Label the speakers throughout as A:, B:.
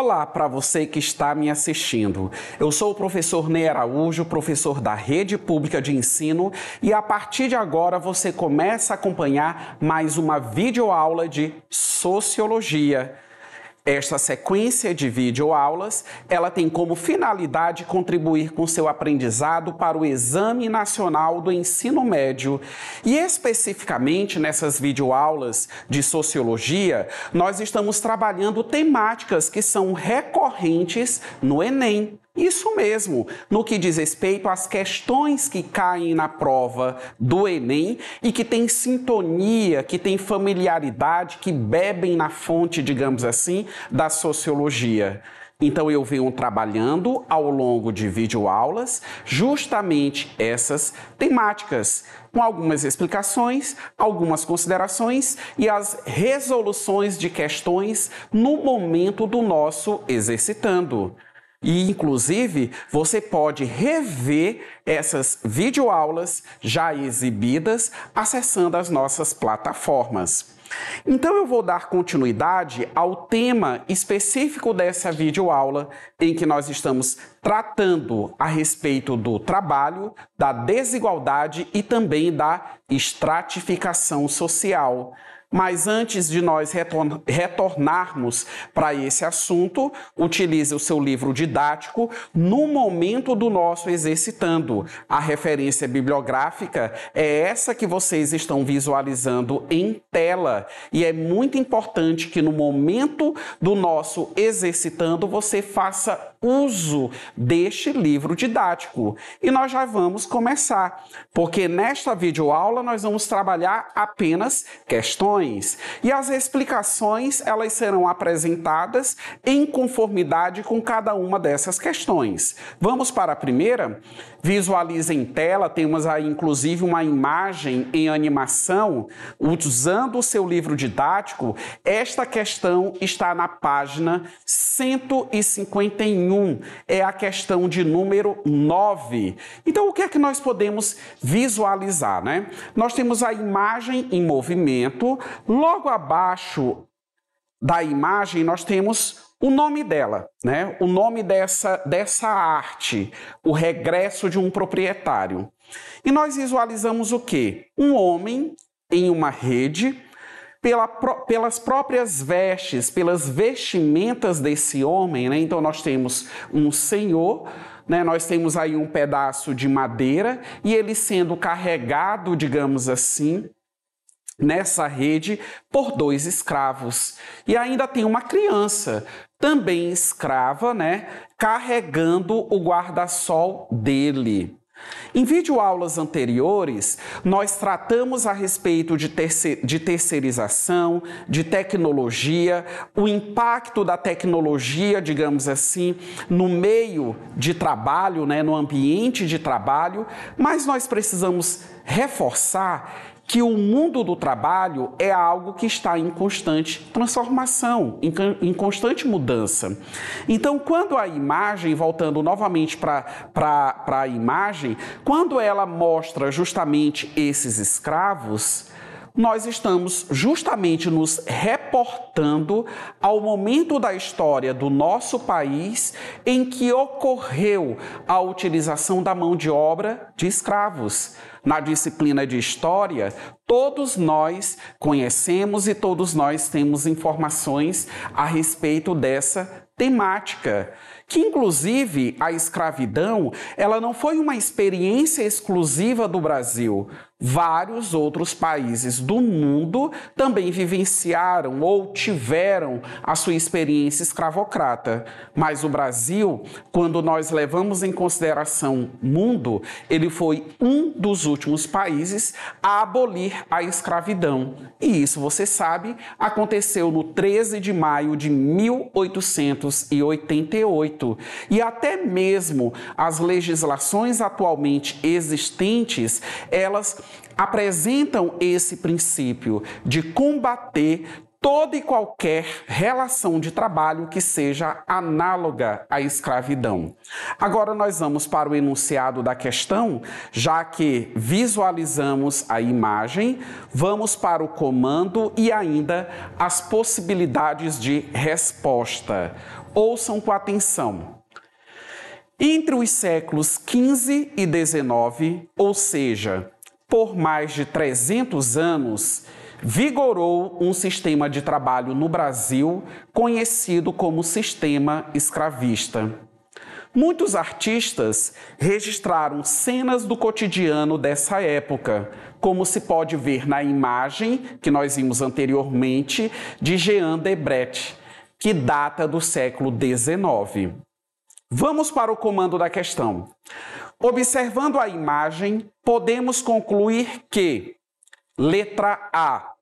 A: Olá para você que está me assistindo. Eu sou o professor Ney Araújo, professor da Rede Pública de Ensino, e a partir de agora você começa a acompanhar mais uma videoaula de Sociologia. Esta sequência de videoaulas, ela tem como finalidade contribuir com seu aprendizado para o Exame Nacional do Ensino Médio. E especificamente nessas videoaulas de sociologia, nós estamos trabalhando temáticas que são recorrentes no ENEM. Isso mesmo, no que diz respeito às questões que caem na prova do Enem e que têm sintonia, que têm familiaridade, que bebem na fonte, digamos assim, da sociologia. Então eu venho trabalhando ao longo de videoaulas justamente essas temáticas, com algumas explicações, algumas considerações e as resoluções de questões no momento do nosso exercitando. E, inclusive, você pode rever essas videoaulas já exibidas acessando as nossas plataformas. Então eu vou dar continuidade ao tema específico dessa videoaula em que nós estamos tratando a respeito do trabalho, da desigualdade e também da estratificação social. Mas antes de nós retornarmos para esse assunto, utilize o seu livro didático no momento do nosso exercitando. A referência bibliográfica é essa que vocês estão visualizando em tela e é muito importante que no momento do nosso exercitando você faça uso deste livro didático. E nós já vamos começar, porque nesta videoaula nós vamos trabalhar apenas questões explicações. E as explicações, elas serão apresentadas em conformidade com cada uma dessas questões. Vamos para a primeira? Visualize em tela, temos aí inclusive uma imagem em animação, usando o seu livro didático. Esta questão está na página 151, é a questão de número 9. Então, o que é que nós podemos visualizar, né? Nós temos a imagem em movimento, Logo abaixo da imagem, nós temos o nome dela, né? o nome dessa, dessa arte, o regresso de um proprietário. E nós visualizamos o quê? Um homem em uma rede, pela, pelas próprias vestes, pelas vestimentas desse homem, né? então nós temos um senhor, né? nós temos aí um pedaço de madeira e ele sendo carregado, digamos assim, nessa rede por dois escravos. E ainda tem uma criança, também escrava, né, carregando o guarda-sol dele. Em videoaulas anteriores, nós tratamos a respeito de, terceirização, de tecnologia, o impacto da tecnologia, digamos assim, no meio de trabalho, né, no ambiente de trabalho, mas nós precisamos reforçar que o mundo do trabalho é algo que está em constante transformação, em, em constante mudança. Então, quando a imagem, voltando novamente para a imagem, quando ela mostra justamente esses escravos, nós estamos justamente nos reportando ao momento da história do nosso país em que ocorreu a utilização da mão de obra de escravos. Na disciplina de história, todos nós conhecemos e todos nós temos informações a respeito dessa temática, que inclusive a escravidão, ela não foi uma experiência exclusiva do Brasil. Vários outros países do mundo também vivenciaram ou tiveram a sua experiência escravocrata, mas o Brasil, quando nós levamos em consideração mundo, ele foi um dos últimos países a abolir a escravidão. E isso, você sabe, aconteceu no 13 de maio de 1888. E até mesmo as legislações atualmente existentes, elas apresentam esse princípio de combater toda e qualquer relação de trabalho que seja análoga à escravidão. Agora nós vamos para o enunciado da questão, já que visualizamos a imagem, vamos para o comando e ainda as possibilidades de resposta. Ouçam com atenção. Entre os séculos 15 e 19, ou seja, por mais de 300 anos, vigorou um sistema de trabalho no Brasil conhecido como sistema escravista. Muitos artistas registraram cenas do cotidiano dessa época, como se pode ver na imagem que nós vimos anteriormente de Jean Debret, que data do século XIX. Vamos para o comando da questão. Observando a imagem, podemos concluir que, letra A,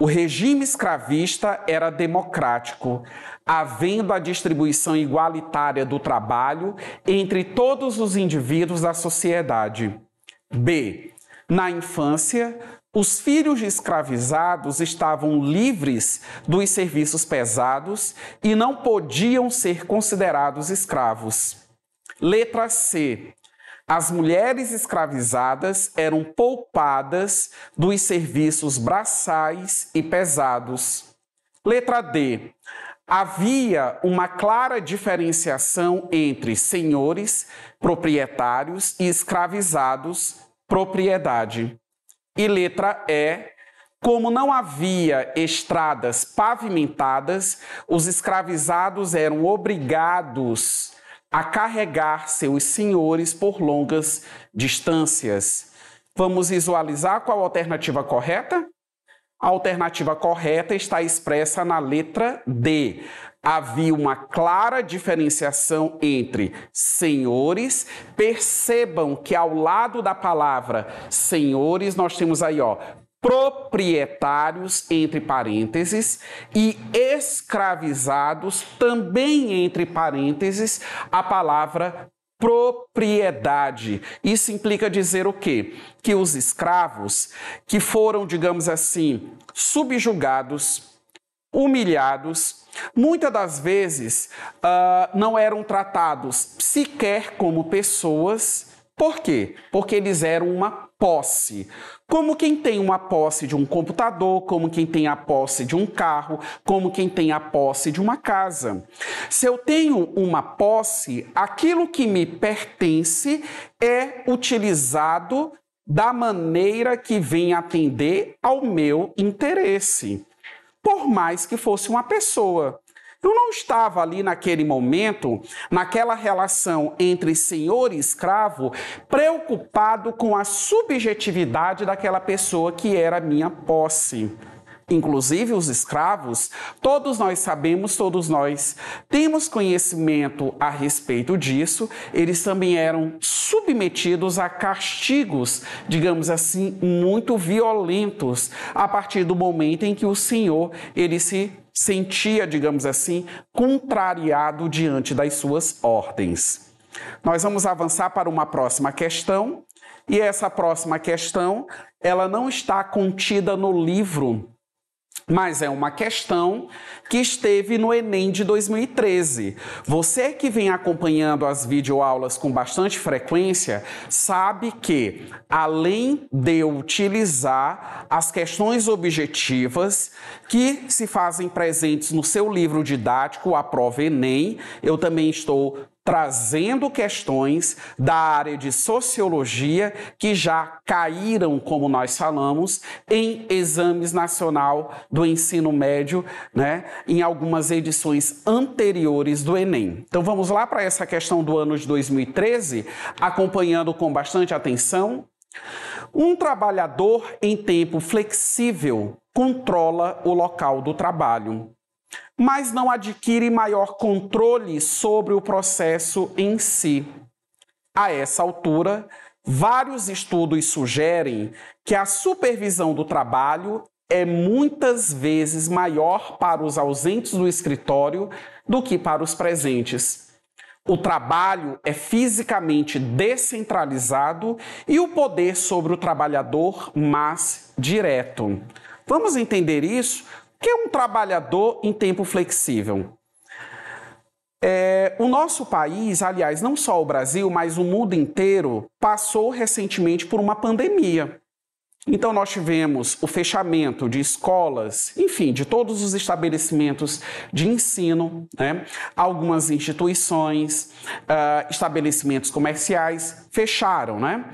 A: o regime escravista era democrático, havendo a distribuição igualitária do trabalho entre todos os indivíduos da sociedade. B. Na infância, os filhos de escravizados estavam livres dos serviços pesados e não podiam ser considerados escravos. Letra C as mulheres escravizadas eram poupadas dos serviços braçais e pesados. Letra D. Havia uma clara diferenciação entre senhores, proprietários e escravizados, propriedade. E letra E. Como não havia estradas pavimentadas, os escravizados eram obrigados a carregar seus senhores por longas distâncias. Vamos visualizar qual a alternativa correta? A alternativa correta está expressa na letra D. Havia uma clara diferenciação entre senhores. Percebam que ao lado da palavra senhores nós temos aí, ó, proprietários, entre parênteses, e escravizados, também entre parênteses, a palavra propriedade. Isso implica dizer o quê? Que os escravos que foram, digamos assim, subjugados, humilhados, muitas das vezes uh, não eram tratados sequer como pessoas. Por quê? Porque eles eram uma posse. Como quem tem uma posse de um computador, como quem tem a posse de um carro, como quem tem a posse de uma casa. Se eu tenho uma posse, aquilo que me pertence é utilizado da maneira que vem atender ao meu interesse. Por mais que fosse uma pessoa, eu não estava ali naquele momento, naquela relação entre senhor e escravo, preocupado com a subjetividade daquela pessoa que era minha posse inclusive os escravos, todos nós sabemos, todos nós temos conhecimento a respeito disso, eles também eram submetidos a castigos, digamos assim, muito violentos, a partir do momento em que o Senhor ele se sentia, digamos assim, contrariado diante das suas ordens. Nós vamos avançar para uma próxima questão, e essa próxima questão, ela não está contida no livro mas é uma questão que esteve no Enem de 2013. Você que vem acompanhando as videoaulas com bastante frequência, sabe que, além de utilizar as questões objetivas que se fazem presentes no seu livro didático, a prova Enem, eu também estou trazendo questões da área de sociologia que já caíram, como nós falamos, em exames nacional do ensino médio, né, em algumas edições anteriores do Enem. Então vamos lá para essa questão do ano de 2013, acompanhando com bastante atenção. Um trabalhador em tempo flexível controla o local do trabalho mas não adquire maior controle sobre o processo em si. A essa altura, vários estudos sugerem que a supervisão do trabalho é muitas vezes maior para os ausentes do escritório do que para os presentes. O trabalho é fisicamente descentralizado e o poder sobre o trabalhador mais direto. Vamos entender isso que é um trabalhador em tempo flexível? É, o nosso país, aliás, não só o Brasil, mas o mundo inteiro, passou recentemente por uma pandemia. Então, nós tivemos o fechamento de escolas, enfim, de todos os estabelecimentos de ensino, né? algumas instituições, uh, estabelecimentos comerciais fecharam. Né?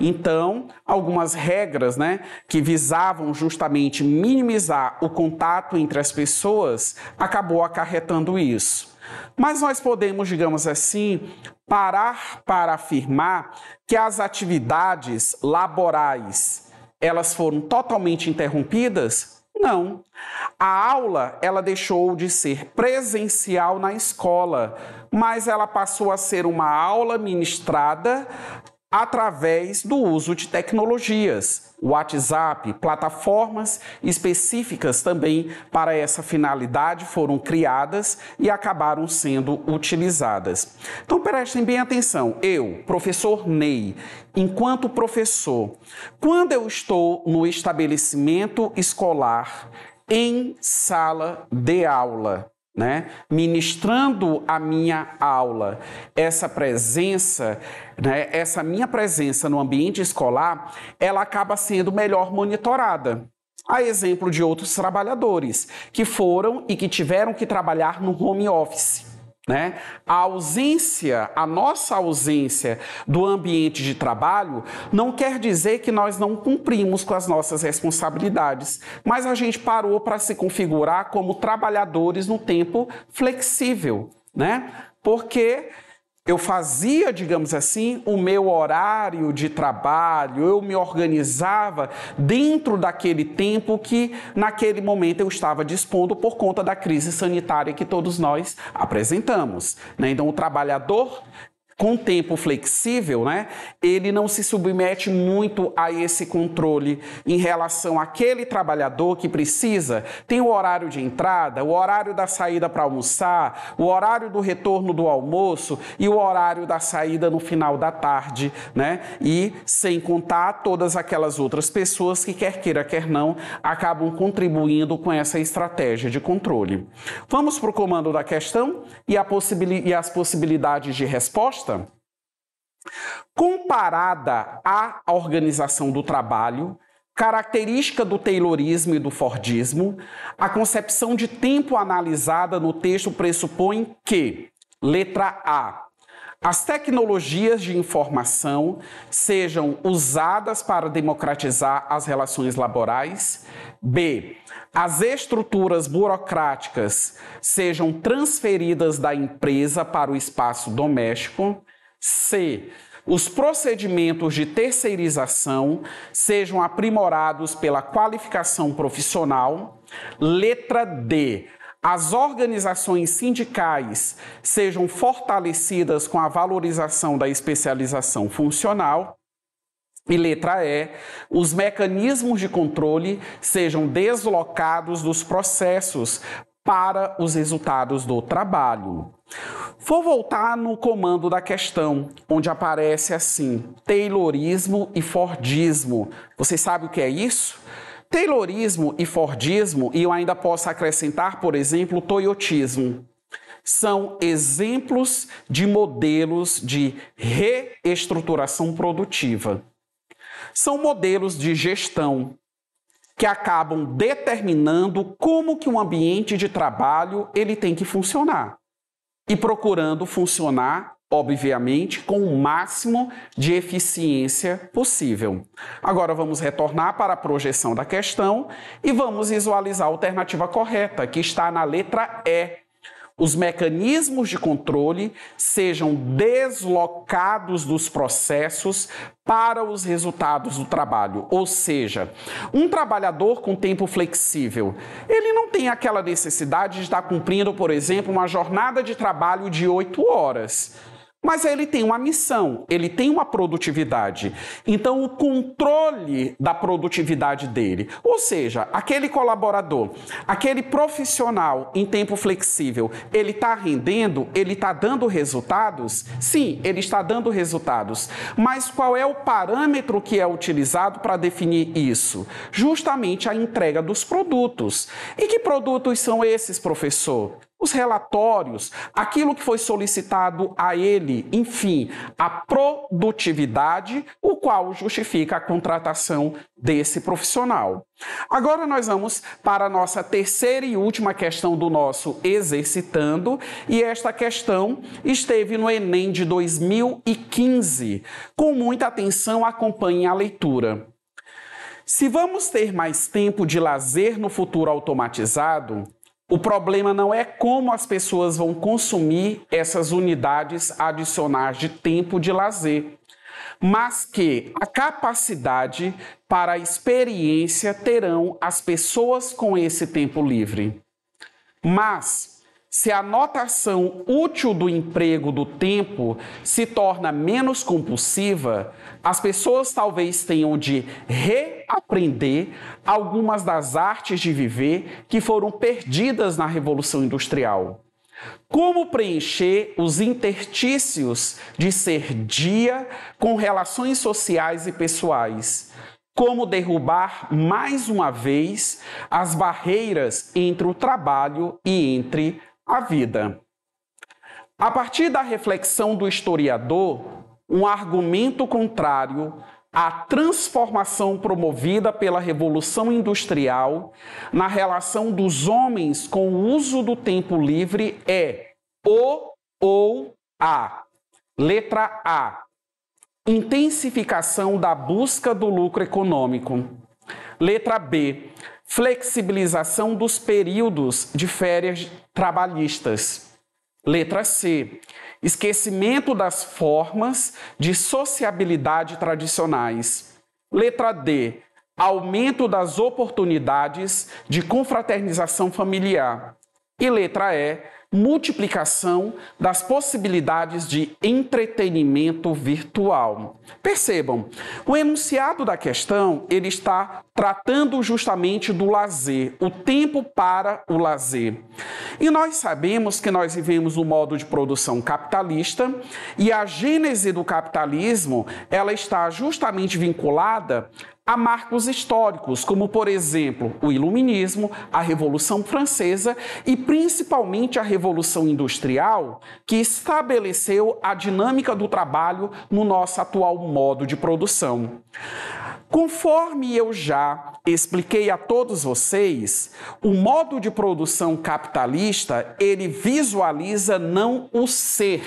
A: Então, algumas regras né, que visavam justamente minimizar o contato entre as pessoas acabou acarretando isso. Mas nós podemos, digamos assim, parar para afirmar que as atividades laborais elas foram totalmente interrompidas? Não. A aula, ela deixou de ser presencial na escola, mas ela passou a ser uma aula ministrada através do uso de tecnologias, WhatsApp, plataformas específicas também para essa finalidade foram criadas e acabaram sendo utilizadas. Então prestem bem atenção, eu, professor Ney, enquanto professor, quando eu estou no estabelecimento escolar em sala de aula, né? Ministrando a minha aula, essa presença, né? essa minha presença no ambiente escolar, ela acaba sendo melhor monitorada a exemplo de outros trabalhadores que foram e que tiveram que trabalhar no home office. Né? A ausência, a nossa ausência do ambiente de trabalho não quer dizer que nós não cumprimos com as nossas responsabilidades, mas a gente parou para se configurar como trabalhadores no tempo flexível, né? Porque eu fazia, digamos assim, o meu horário de trabalho, eu me organizava dentro daquele tempo que, naquele momento, eu estava dispondo por conta da crise sanitária que todos nós apresentamos. Né? Então, o trabalhador com tempo flexível, né, ele não se submete muito a esse controle em relação àquele trabalhador que precisa, tem o horário de entrada, o horário da saída para almoçar, o horário do retorno do almoço e o horário da saída no final da tarde, né? E sem contar todas aquelas outras pessoas que quer queira quer não acabam contribuindo com essa estratégia de controle. Vamos para o comando da questão e, possibil... e as possibilidades de resposta proposta, comparada à organização do trabalho, característica do Taylorismo e do Fordismo, a concepção de tempo analisada no texto pressupõe que, letra A, as tecnologias de informação sejam usadas para democratizar as relações laborais. B. As estruturas burocráticas sejam transferidas da empresa para o espaço doméstico. C. Os procedimentos de terceirização sejam aprimorados pela qualificação profissional. Letra D as organizações sindicais sejam fortalecidas com a valorização da especialização funcional. E letra E, os mecanismos de controle sejam deslocados dos processos para os resultados do trabalho. Vou voltar no comando da questão, onde aparece assim: Taylorismo e Fordismo. Você sabe o que é isso? Taylorismo e Fordismo, e eu ainda posso acrescentar, por exemplo, Toyotismo, são exemplos de modelos de reestruturação produtiva. São modelos de gestão que acabam determinando como que um ambiente de trabalho ele tem que funcionar e procurando funcionar obviamente, com o máximo de eficiência possível. Agora vamos retornar para a projeção da questão e vamos visualizar a alternativa correta, que está na letra E. Os mecanismos de controle sejam deslocados dos processos para os resultados do trabalho. Ou seja, um trabalhador com tempo flexível, ele não tem aquela necessidade de estar cumprindo, por exemplo, uma jornada de trabalho de oito horas. Mas ele tem uma missão, ele tem uma produtividade. Então, o controle da produtividade dele, ou seja, aquele colaborador, aquele profissional em tempo flexível, ele está rendendo, ele está dando resultados? Sim, ele está dando resultados. Mas qual é o parâmetro que é utilizado para definir isso? Justamente a entrega dos produtos. E que produtos são esses, professor? os relatórios, aquilo que foi solicitado a ele, enfim, a produtividade, o qual justifica a contratação desse profissional. Agora nós vamos para a nossa terceira e última questão do nosso exercitando, e esta questão esteve no ENEM de 2015. Com muita atenção acompanhe a leitura. Se vamos ter mais tempo de lazer no futuro automatizado, o problema não é como as pessoas vão consumir essas unidades adicionais de tempo de lazer, mas que a capacidade para a experiência terão as pessoas com esse tempo livre. Mas se a notação útil do emprego do tempo se torna menos compulsiva, as pessoas talvez tenham de reaprender algumas das artes de viver que foram perdidas na Revolução Industrial. Como preencher os interstícios de ser dia com relações sociais e pessoais? como derrubar mais uma vez as barreiras entre o trabalho e entre a vida. A partir da reflexão do historiador, um argumento contrário à transformação promovida pela Revolução Industrial na relação dos homens com o uso do tempo livre é o ou a. Letra A. Intensificação da busca do lucro econômico. Letra B Flexibilização dos períodos de férias trabalhistas. Letra C. Esquecimento das formas de sociabilidade tradicionais. Letra D. Aumento das oportunidades de confraternização familiar. E letra E. Multiplicação das possibilidades de entretenimento virtual. Percebam, o enunciado da questão ele está tratando justamente do lazer, o tempo para o lazer. E nós sabemos que nós vivemos um modo de produção capitalista e a gênese do capitalismo, ela está justamente vinculada a marcos históricos, como por exemplo, o iluminismo, a Revolução Francesa e principalmente a Revolução Industrial, que estabeleceu a dinâmica do trabalho no nosso atual modo de produção. Conforme eu já expliquei a todos vocês, o modo de produção capitalista, ele visualiza não o ser,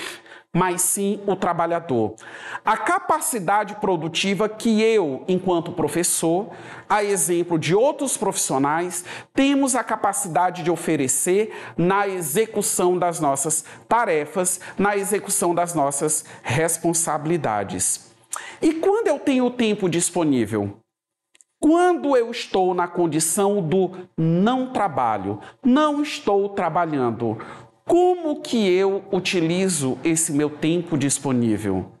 A: mas sim o trabalhador. A capacidade produtiva que eu, enquanto professor, a exemplo de outros profissionais, temos a capacidade de oferecer na execução das nossas tarefas, na execução das nossas responsabilidades. E quando eu tenho tempo disponível? Quando eu estou na condição do não trabalho, não estou trabalhando, como que eu utilizo esse meu tempo disponível?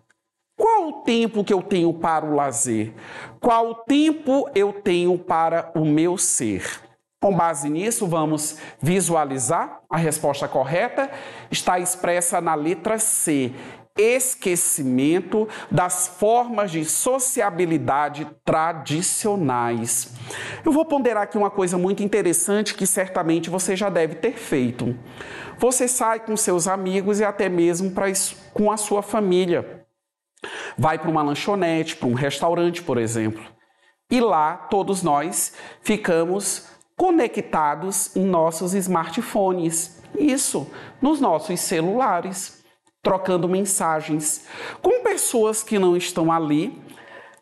A: Qual o tempo que eu tenho para o lazer? Qual o tempo eu tenho para o meu ser? Com base nisso, vamos visualizar a resposta correta. Está expressa na letra C esquecimento das formas de sociabilidade tradicionais. Eu vou ponderar aqui uma coisa muito interessante que certamente você já deve ter feito. Você sai com seus amigos e até mesmo com a sua família. Vai para uma lanchonete, para um restaurante, por exemplo. E lá todos nós ficamos conectados em nossos smartphones. Isso, nos nossos celulares trocando mensagens com pessoas que não estão ali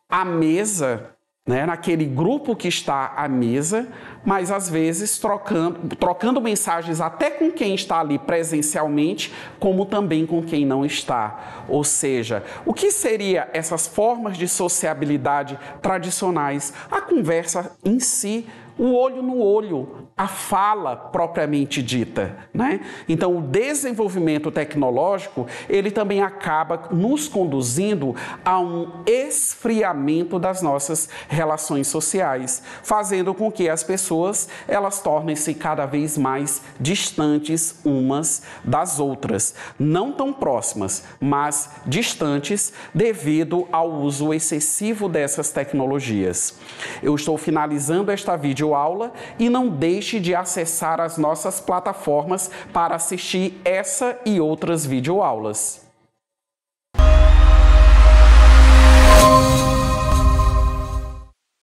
A: à mesa, né, naquele grupo que está à mesa, mas às vezes trocando, trocando mensagens até com quem está ali presencialmente, como também com quem não está. Ou seja, o que seria essas formas de sociabilidade tradicionais? A conversa em si, o olho no olho, a fala propriamente dita, né? Então, o desenvolvimento tecnológico, ele também acaba nos conduzindo a um esfriamento das nossas relações sociais, fazendo com que as pessoas, elas tornem-se cada vez mais distantes umas das outras, não tão próximas, mas distantes devido ao uso excessivo dessas tecnologias. Eu estou finalizando esta videoaula e não deixe deixe de acessar as nossas plataformas para assistir essa e outras videoaulas.